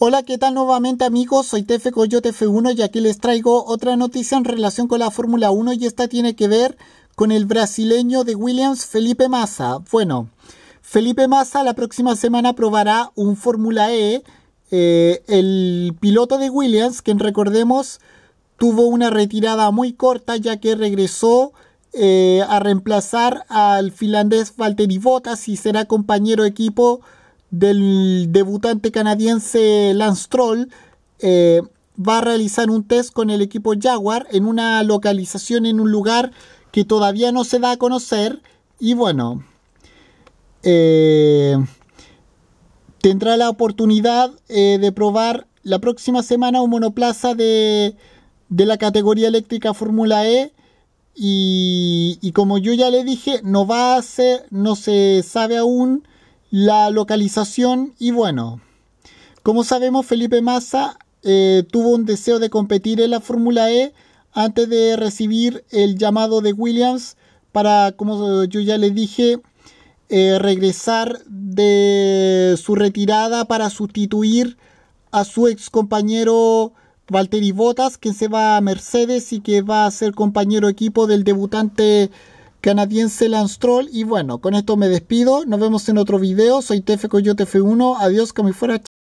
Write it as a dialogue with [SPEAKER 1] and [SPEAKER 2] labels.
[SPEAKER 1] Hola, ¿qué tal nuevamente amigos? Soy Tefe Coyote F1 y aquí les traigo otra noticia en relación con la Fórmula 1 y esta tiene que ver con el brasileño de Williams, Felipe Massa. Bueno, Felipe Massa la próxima semana probará un Fórmula E. Eh, el piloto de Williams, que recordemos tuvo una retirada muy corta ya que regresó eh, a reemplazar al finlandés Valtteri Bottas y será compañero equipo del debutante canadiense Lance Troll eh, va a realizar un test con el equipo Jaguar en una localización en un lugar que todavía no se da a conocer y bueno eh, tendrá la oportunidad eh, de probar la próxima semana un monoplaza de, la categoría eléctrica Fórmula E y, y, como yo ya le dije no va a ser no se sabe aún la localización y bueno, como sabemos Felipe Massa eh, tuvo un deseo de competir en la Fórmula E antes de recibir el llamado de Williams para, como yo ya le dije, eh, regresar de su retirada para sustituir a su ex compañero Valtteri Bottas, que se va a Mercedes y que va a ser compañero equipo del debutante canadiense Lance Troll. Y bueno, con esto me despido. Nos vemos en otro video. Soy TF Coyote F1. Adiós, que me fuera.